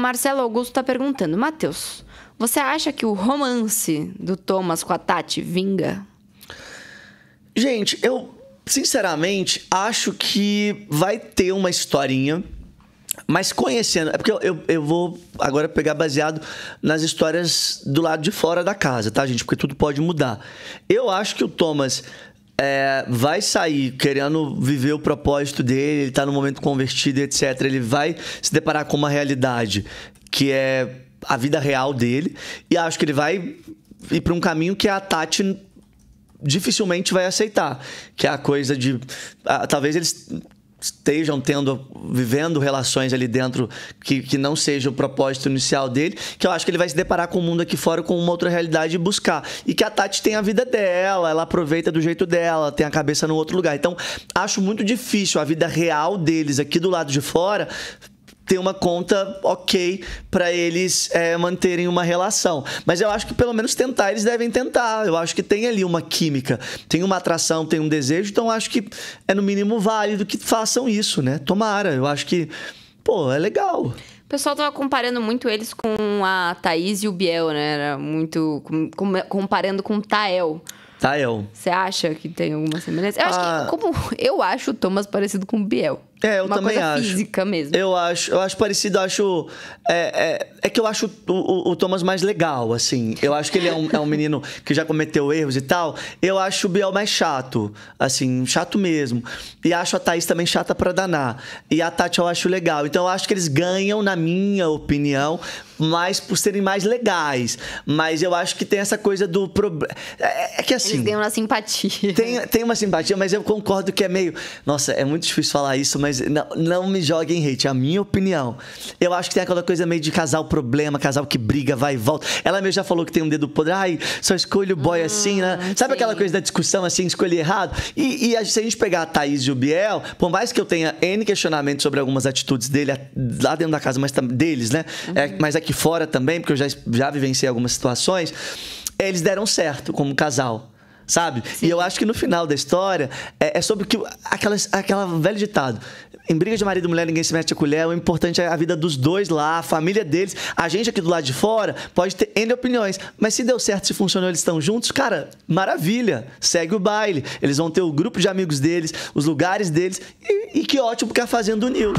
Marcelo Augusto está perguntando: Matheus, você acha que o romance do Thomas com a Tati vinga? Gente, eu sinceramente acho que vai ter uma historinha. Mas conhecendo, é porque eu, eu, eu, vou agora pegar baseado nas histórias do lado de fora da casa, tá, gente? Porque tudo pode mudar. Eu acho que o Thomas é, vai sair querendo viver o propósito dele, ele tá no momento convertido, etc. Ele vai se deparar com uma realidade que é a vida real dele. E acho que ele vai ir para um caminho que a Tati dificilmente vai aceitar. Que é a coisa de. Ah, talvez eles estejam tendo, vivendo relações ali dentro que, que não seja o propósito inicial dele, que eu acho que ele vai se deparar com o mundo aqui fora com uma outra realidade e buscar. E que a Tati tem a vida dela, ela aproveita do jeito dela, tem a cabeça no outro lugar. Então, acho muito difícil a vida real deles aqui do lado de fora ter uma conta ok para eles é, manterem uma relação. Mas eu acho que pelo menos tentar, eles devem tentar. Eu acho que tem ali uma química, tem uma atração, tem um desejo, então acho que é no mínimo válido que façam isso, né? Tomara, eu acho que, pô, é legal. O pessoal tava comparando muito eles com a Thaís e o Biel, né? Era muito. comparando com o Tael. Tael. Você acha que tem alguma semelhança? Eu ah. acho que. Ah. Como eu acho o Thomas parecido com o Biel. É, eu uma também coisa acho. física mesmo. Eu acho, eu acho parecido, eu acho. É, é, é que eu acho o, o, Thomas mais legal, assim. Eu acho que ele é um, é um menino que já cometeu erros e tal. Eu acho o Biel mais chato, assim, chato mesmo. E acho a Thaís também chata para danar. E a Tati eu acho legal. Então eu acho que eles ganham, na minha opinião, mais por serem mais legais. Mas eu acho que tem essa coisa do. problema. É, é, é que assim. Eles têm uma simpatia. Tem, tem uma simpatia, mas eu concordo que é meio. Nossa, é muito difícil falar isso, mas mas não, não me joguem hate, é a minha opinião. Eu acho que tem aquela coisa meio de casal problema, casal que briga, vai e volta. Ela mesmo já falou que tem um dedo podre, ai, só escolho o boy hum, assim, né? Sabe sim. aquela coisa da discussão assim, escolhi errado? E, e, se a gente pegar a Thaís e o Biel, por mais que eu tenha N questionamentos sobre algumas atitudes dele lá dentro da casa, mas deles, né? É, uhum. É, mas aqui fora também, porque eu já, já vivenciei algumas situações, eles deram certo como casal sabe? Sim. E eu acho que no final da história é, é sobre que aquela, aquela velho ditado. Em briga de marido e mulher, ninguém se mete a colher. O importante é a vida dos dois lá, a família deles. A gente aqui do lado de fora pode ter N opiniões. Mas se deu certo, se funcionou, eles estão juntos, cara, maravilha. Segue o baile. Eles vão ter o grupo de amigos deles, os lugares deles. E, e que ótimo que é a Fazenda uniu.